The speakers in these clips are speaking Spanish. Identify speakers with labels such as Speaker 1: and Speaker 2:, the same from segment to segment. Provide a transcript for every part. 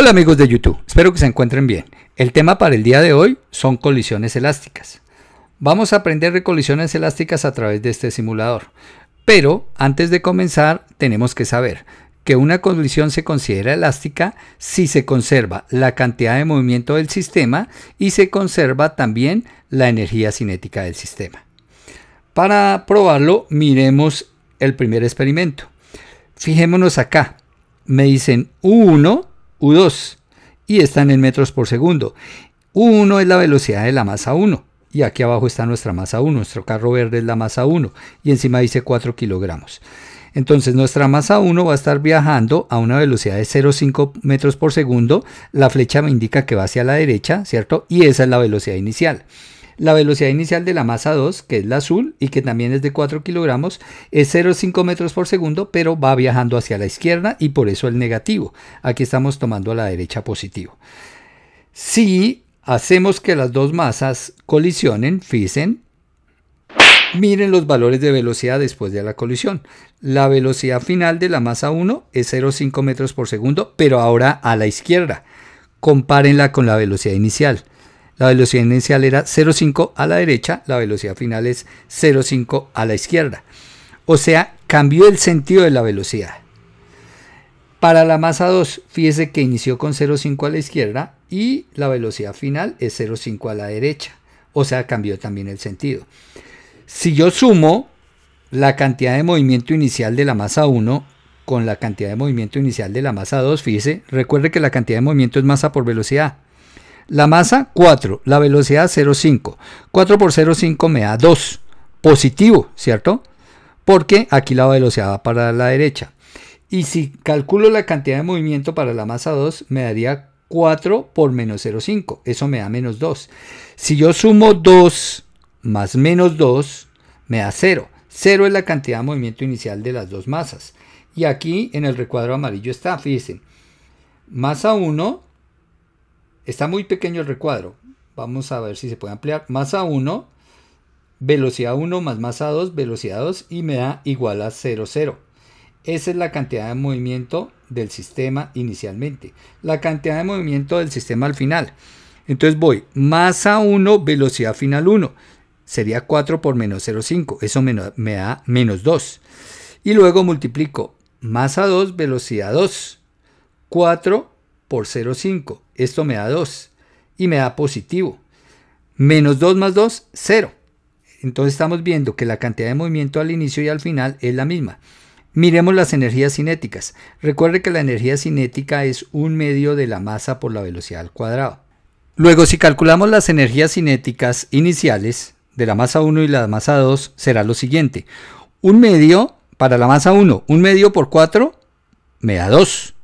Speaker 1: Hola amigos de YouTube, espero que se encuentren bien. El tema para el día de hoy son colisiones elásticas. Vamos a aprender de colisiones elásticas a través de este simulador. Pero antes de comenzar tenemos que saber que una colisión se considera elástica si se conserva la cantidad de movimiento del sistema y se conserva también la energía cinética del sistema. Para probarlo miremos el primer experimento. Fijémonos acá. Me dicen 1 U2 y están en metros por segundo. U1 es la velocidad de la masa 1 y aquí abajo está nuestra masa 1, nuestro carro verde es la masa 1 y encima dice 4 kilogramos. Entonces nuestra masa 1 va a estar viajando a una velocidad de 0,5 metros por segundo, la flecha me indica que va hacia la derecha, ¿cierto? Y esa es la velocidad inicial. La velocidad inicial de la masa 2, que es la azul y que también es de 4 kilogramos, es 0,5 metros por segundo, pero va viajando hacia la izquierda y por eso el negativo. Aquí estamos tomando a la derecha positivo. Si hacemos que las dos masas colisionen, fíjense, Miren los valores de velocidad después de la colisión. La velocidad final de la masa 1 es 0,5 metros por segundo, pero ahora a la izquierda. Compárenla con la velocidad inicial. La velocidad inicial era 0,5 a la derecha, la velocidad final es 0,5 a la izquierda. O sea, cambió el sentido de la velocidad. Para la masa 2, fíjese que inició con 0,5 a la izquierda y la velocidad final es 0,5 a la derecha. O sea, cambió también el sentido. Si yo sumo la cantidad de movimiento inicial de la masa 1 con la cantidad de movimiento inicial de la masa 2, fíjese, recuerde que la cantidad de movimiento es masa por velocidad. La masa 4, la velocidad 0,5. 4 por 0,5 me da 2. Positivo, ¿cierto? Porque aquí la velocidad va para la derecha. Y si calculo la cantidad de movimiento para la masa 2, me daría 4 por menos 0,5. Eso me da menos 2. Si yo sumo 2 más menos 2, me da 0. 0 es la cantidad de movimiento inicial de las dos masas. Y aquí en el recuadro amarillo está, fíjense, masa 1 está muy pequeño el recuadro. Vamos a ver si se puede ampliar. Masa 1, velocidad 1 más masa 2, velocidad 2 y me da igual a 0, 0. Esa es la cantidad de movimiento del sistema inicialmente. La cantidad de movimiento del sistema al final. Entonces voy masa 1, velocidad final 1. Sería 4 por menos 0,5. Eso me, me da menos 2. Y luego multiplico masa 2, velocidad 2. 4 por 0,5. Esto me da 2 y me da positivo. Menos 2 más 2, 0. Entonces estamos viendo que la cantidad de movimiento al inicio y al final es la misma. Miremos las energías cinéticas. Recuerde que la energía cinética es un medio de la masa por la velocidad al cuadrado. Luego, si calculamos las energías cinéticas iniciales de la masa 1 y la masa 2, será lo siguiente. Un medio para la masa 1, un medio por 4 me da 2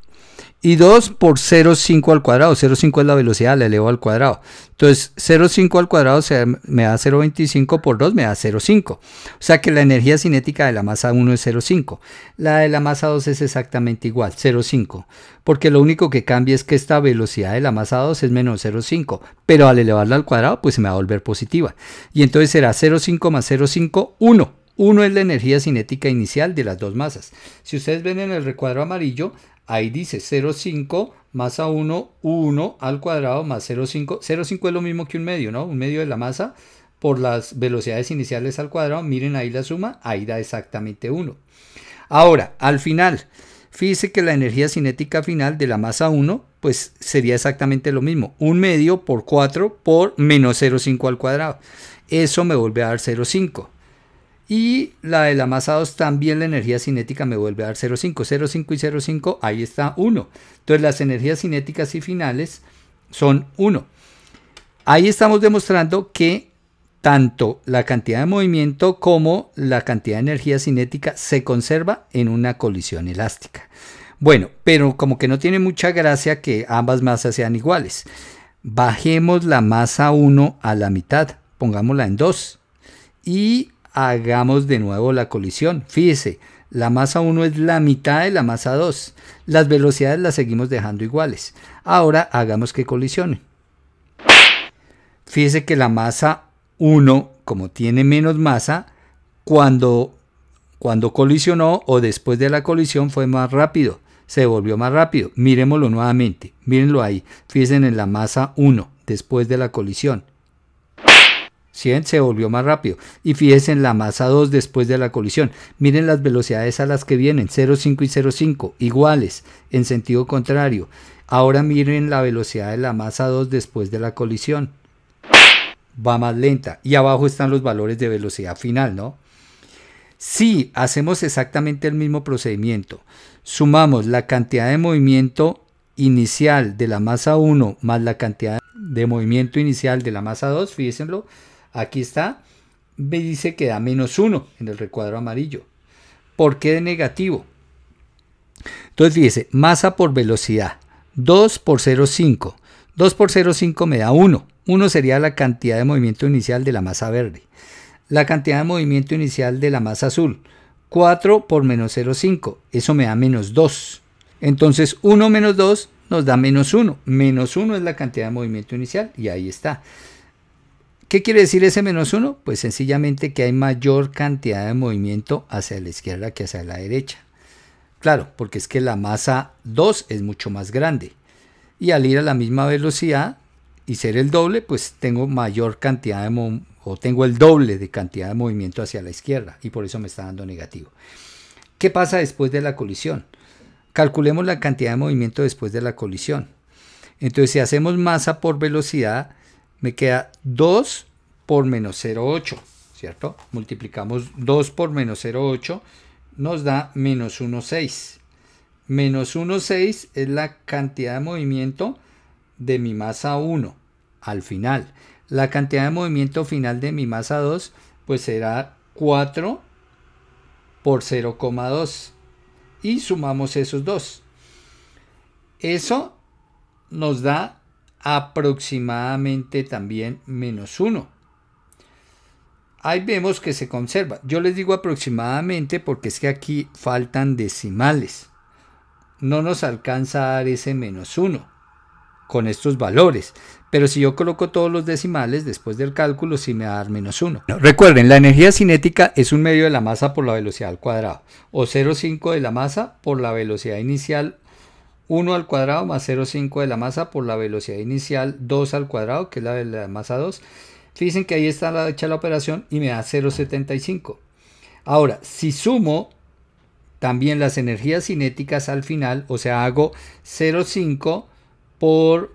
Speaker 1: y 2 por 0,5 al cuadrado. 0,5 es la velocidad, la elevo al cuadrado. Entonces, 0,5 al cuadrado me da 0,25 por 2, me da 0,5. O sea que la energía cinética de la masa 1 es 0,5. La de la masa 2 es exactamente igual, 0,5. Porque lo único que cambia es que esta velocidad de la masa 2 es menos 0,5. Pero al elevarla al cuadrado, pues se me va a volver positiva. Y entonces será 0,5 más 0,5, 1. 1 es la energía cinética inicial de las dos masas. Si ustedes ven en el recuadro amarillo, Ahí dice 0,5 más 1, 1 al cuadrado más 0,5. 0,5 es lo mismo que un medio, ¿no? Un medio de la masa por las velocidades iniciales al cuadrado. Miren ahí la suma, ahí da exactamente 1. Ahora, al final, fíjense que la energía cinética final de la masa 1, pues sería exactamente lo mismo. Un medio por 4 por menos 0,5 al cuadrado. Eso me vuelve a dar 0,5. Y la de la masa 2 también la energía cinética me vuelve a dar 0,5. 0,5 y 0,5, ahí está 1. Entonces las energías cinéticas y finales son 1. Ahí estamos demostrando que tanto la cantidad de movimiento como la cantidad de energía cinética se conserva en una colisión elástica. Bueno, pero como que no tiene mucha gracia que ambas masas sean iguales. Bajemos la masa 1 a la mitad, pongámosla en 2 y hagamos de nuevo la colisión. Fíjese, la masa 1 es la mitad de la masa 2. Las velocidades las seguimos dejando iguales. Ahora hagamos que colisionen. Fíjese que la masa 1, como tiene menos masa, cuando, cuando colisionó o después de la colisión fue más rápido. Se volvió más rápido. Miremoslo nuevamente. Mírenlo ahí. Fíjense en la masa 1 después de la colisión. Se volvió más rápido. Y fíjense en la masa 2 después de la colisión. Miren las velocidades a las que vienen, 0,5 y 0,5, iguales, en sentido contrario. Ahora miren la velocidad de la masa 2 después de la colisión. Va más lenta. Y abajo están los valores de velocidad final, ¿no? Si hacemos exactamente el mismo procedimiento, sumamos la cantidad de movimiento inicial de la masa 1 más la cantidad de movimiento inicial de la masa 2, fíjense Aquí está, me dice que da menos 1 en el recuadro amarillo. ¿Por qué de negativo? Entonces dice, masa por velocidad, 2 por 0,5. 2 por 0,5 me da 1. 1 sería la cantidad de movimiento inicial de la masa verde. La cantidad de movimiento inicial de la masa azul, 4 por menos 0,5, eso me da menos 2. Entonces 1 menos 2 nos da menos 1. Menos 1 es la cantidad de movimiento inicial y ahí está. ¿Qué quiere decir ese menos 1? Pues sencillamente que hay mayor cantidad de movimiento hacia la izquierda que hacia la derecha. Claro, porque es que la masa 2 es mucho más grande. Y al ir a la misma velocidad y ser el doble, pues tengo mayor cantidad de o tengo el doble de cantidad de movimiento hacia la izquierda y por eso me está dando negativo. ¿Qué pasa después de la colisión? Calculemos la cantidad de movimiento después de la colisión. Entonces, si hacemos masa por velocidad, me queda 2 por menos 0,8, ¿cierto? Multiplicamos 2 por menos 0,8, nos da menos 1,6. Menos 1,6 es la cantidad de movimiento de mi masa 1 al final. La cantidad de movimiento final de mi masa 2 pues será 4 por 0,2 y sumamos esos dos. Eso nos da aproximadamente también menos 1. Ahí vemos que se conserva. Yo les digo aproximadamente porque es que aquí faltan decimales. No nos alcanza a dar ese menos 1 con estos valores. Pero si yo coloco todos los decimales después del cálculo, sí me va a dar menos 1. recuerden, la energía cinética es un medio de la masa por la velocidad al cuadrado, o 0,5 de la masa por la velocidad inicial 1 al cuadrado más 0,5 de la masa por la velocidad inicial 2 al cuadrado, que es la de la masa 2. Fíjense que ahí está la, hecha la operación y me da 0,75. Ahora, si sumo también las energías cinéticas al final, o sea, hago 0,5 por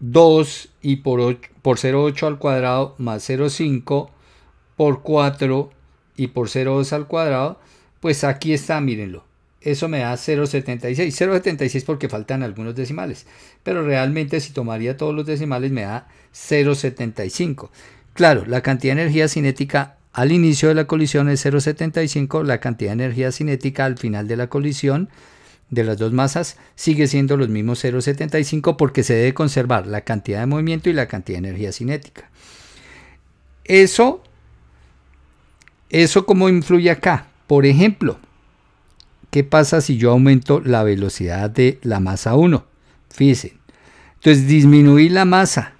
Speaker 1: 2 y por, por 0,8 al cuadrado más 0,5 por 4 y por 0,2 al cuadrado, pues aquí está, mírenlo, eso me da 0,76. 0,76 porque faltan algunos decimales. Pero realmente si tomaría todos los decimales me da 0,75. Claro, la cantidad de energía cinética al inicio de la colisión es 0,75. La cantidad de energía cinética al final de la colisión de las dos masas sigue siendo los mismos 0,75 porque se debe conservar la cantidad de movimiento y la cantidad de energía cinética. Eso, eso cómo influye acá. Por ejemplo, ¿Qué pasa si yo aumento la velocidad de la masa 1? Fíjense. Entonces disminuí la masa,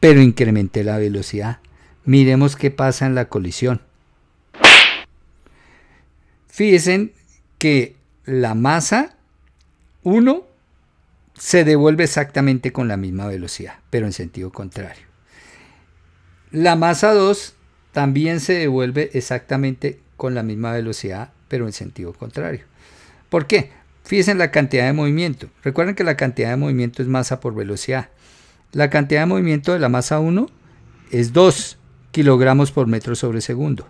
Speaker 1: pero incrementé la velocidad. Miremos qué pasa en la colisión. Fíjense que la masa 1 se devuelve exactamente con la misma velocidad, pero en sentido contrario. La masa 2 también se devuelve exactamente con la misma velocidad, pero en sentido contrario. ¿Por qué? Fíjense en la cantidad de movimiento. Recuerden que la cantidad de movimiento es masa por velocidad. La cantidad de movimiento de la masa 1 es 2 kilogramos por metro sobre segundo.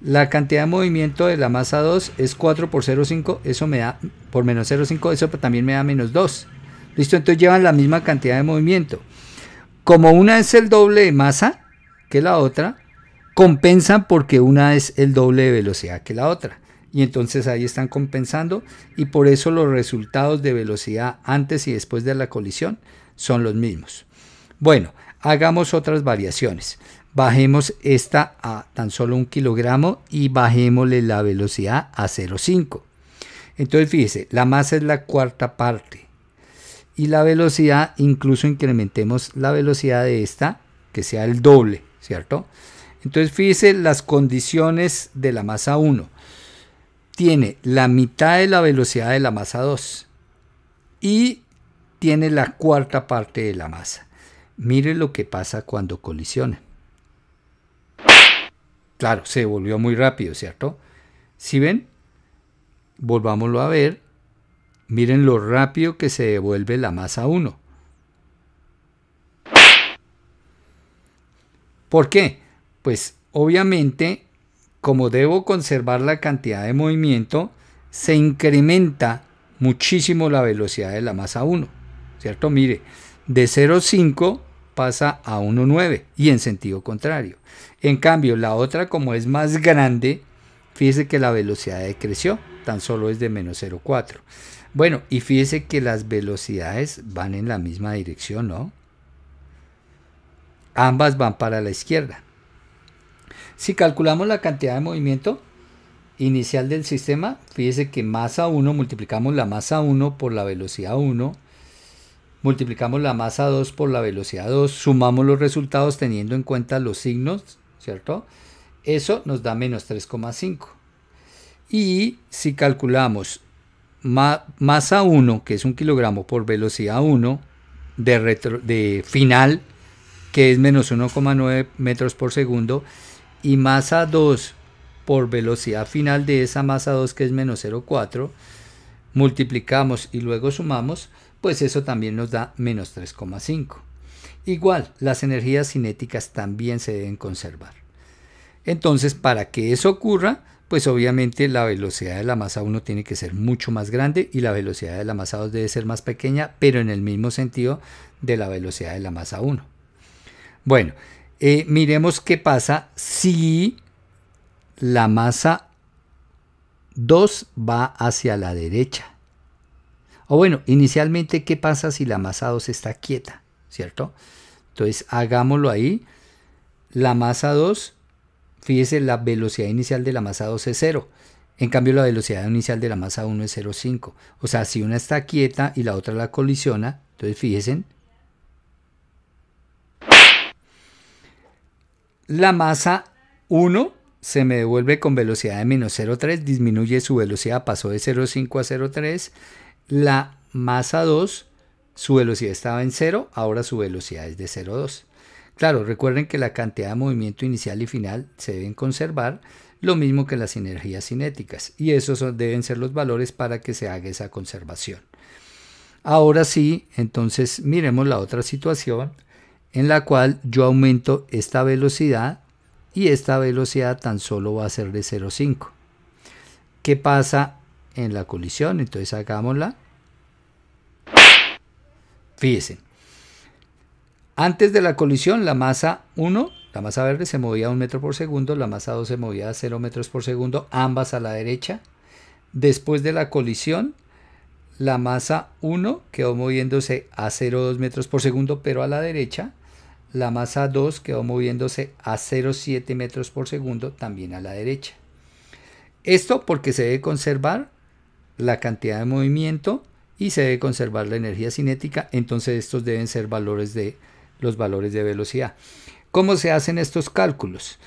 Speaker 1: La cantidad de movimiento de la masa 2 es 4 por 0,5, eso me da, por menos 0,5, eso también me da menos 2. ¿Listo? Entonces llevan la misma cantidad de movimiento. Como una es el doble de masa que la otra, compensan porque una es el doble de velocidad que la otra. Y entonces ahí están compensando y por eso los resultados de velocidad antes y después de la colisión son los mismos. Bueno, hagamos otras variaciones. Bajemos esta a tan solo un kilogramo y bajémosle la velocidad a 0,5. Entonces fíjese, la masa es la cuarta parte. Y la velocidad, incluso incrementemos la velocidad de esta, que sea el doble, ¿cierto? Entonces fíjese las condiciones de la masa 1. Tiene la mitad de la velocidad de la masa 2 y tiene la cuarta parte de la masa. Miren lo que pasa cuando colisiona. Claro, se volvió muy rápido, ¿cierto? Si ven, volvámoslo a ver. Miren lo rápido que se devuelve la masa 1. ¿Por qué? pues obviamente como debo conservar la cantidad de movimiento, se incrementa muchísimo la velocidad de la masa 1, ¿cierto? Mire, de 0,5 pasa a 1,9 y en sentido contrario. En cambio, la otra como es más grande, fíjese que la velocidad decreció, tan solo es de menos 0,4. Bueno, y fíjese que las velocidades van en la misma dirección, ¿no? Ambas van para la izquierda. Si calculamos la cantidad de movimiento inicial del sistema, fíjese que masa 1, multiplicamos la masa 1 por la velocidad 1, multiplicamos la masa 2 por la velocidad 2, sumamos los resultados teniendo en cuenta los signos, ¿cierto? Eso nos da menos 3,5. Y si calculamos masa 1, que es un kilogramo, por velocidad 1, de, de final, que es menos 1,9 metros por segundo, y masa 2 por velocidad final de esa masa 2 que es menos 0,4, multiplicamos y luego sumamos, pues eso también nos da menos 3,5. Igual, las energías cinéticas también se deben conservar. Entonces, para que eso ocurra, pues obviamente la velocidad de la masa 1 tiene que ser mucho más grande y la velocidad de la masa 2 debe ser más pequeña, pero en el mismo sentido de la velocidad de la masa 1. Bueno, eh, miremos qué pasa si la masa 2 va hacia la derecha. O bueno, inicialmente, ¿qué pasa si la masa 2 está quieta? ¿Cierto? Entonces, hagámoslo ahí. La masa 2, fíjese, la velocidad inicial de la masa 2 es 0. En cambio, la velocidad inicial de la masa 1 es 0,5. O sea, si una está quieta y la otra la colisiona, entonces fíjense, la masa 1 se me devuelve con velocidad de menos 0,3, disminuye su velocidad, pasó de 0,5 a 0,3. La masa 2, su velocidad estaba en 0, ahora su velocidad es de 0,2. Claro, recuerden que la cantidad de movimiento inicial y final se deben conservar, lo mismo que las energías cinéticas, y esos deben ser los valores para que se haga esa conservación. Ahora sí, entonces miremos la otra situación en la cual yo aumento esta velocidad y esta velocidad tan solo va a ser de 0,5. ¿Qué pasa en la colisión? Entonces hagámosla. Fíjense. Antes de la colisión, la masa 1, la masa verde se movía a 1 metro por segundo, la masa 2 se movía a 0 metros por segundo, ambas a la derecha. Después de la colisión, la masa 1 quedó moviéndose a 0,2 metros por segundo, pero a la derecha la masa 2 quedó moviéndose a 0,7 metros por segundo también a la derecha. Esto porque se debe conservar la cantidad de movimiento y se debe conservar la energía cinética, entonces estos deben ser valores de los valores de velocidad. ¿Cómo se hacen estos cálculos?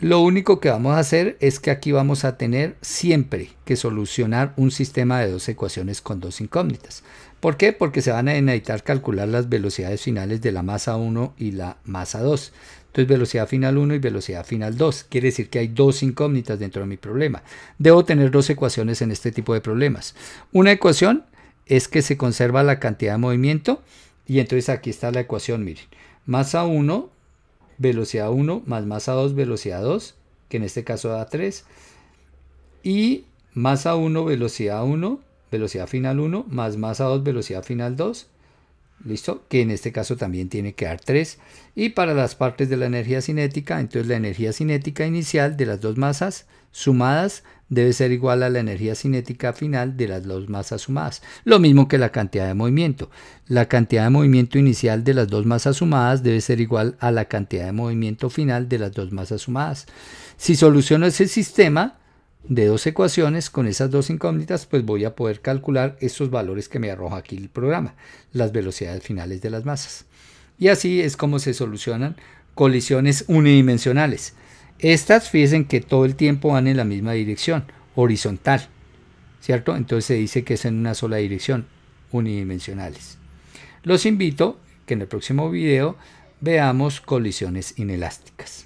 Speaker 1: Lo único que vamos a hacer es que aquí vamos a tener siempre que solucionar un sistema de dos ecuaciones con dos incógnitas. ¿Por qué? Porque se van a necesitar calcular las velocidades finales de la masa 1 y la masa 2. Entonces, velocidad final 1 y velocidad final 2. Quiere decir que hay dos incógnitas dentro de mi problema. Debo tener dos ecuaciones en este tipo de problemas. Una ecuación es que se conserva la cantidad de movimiento. Y entonces aquí está la ecuación, miren. Masa 1, velocidad 1, más masa 2, velocidad 2, que en este caso da 3. Y masa 1, velocidad 1, velocidad final 1 más masa 2 velocidad final 2 listo que en este caso también tiene que dar 3 y para las partes de la energía cinética entonces la energía cinética inicial de las dos masas sumadas debe ser igual a la energía cinética final de las dos masas sumadas lo mismo que la cantidad de movimiento la cantidad de movimiento inicial de las dos masas sumadas debe ser igual a la cantidad de movimiento final de las dos masas sumadas si soluciono ese sistema de dos ecuaciones, con esas dos incógnitas, pues voy a poder calcular estos valores que me arroja aquí el programa, las velocidades finales de las masas. Y así es como se solucionan colisiones unidimensionales. Estas, fíjense que todo el tiempo van en la misma dirección, horizontal, ¿cierto? Entonces se dice que es en una sola dirección, unidimensionales. Los invito que en el próximo video veamos colisiones inelásticas.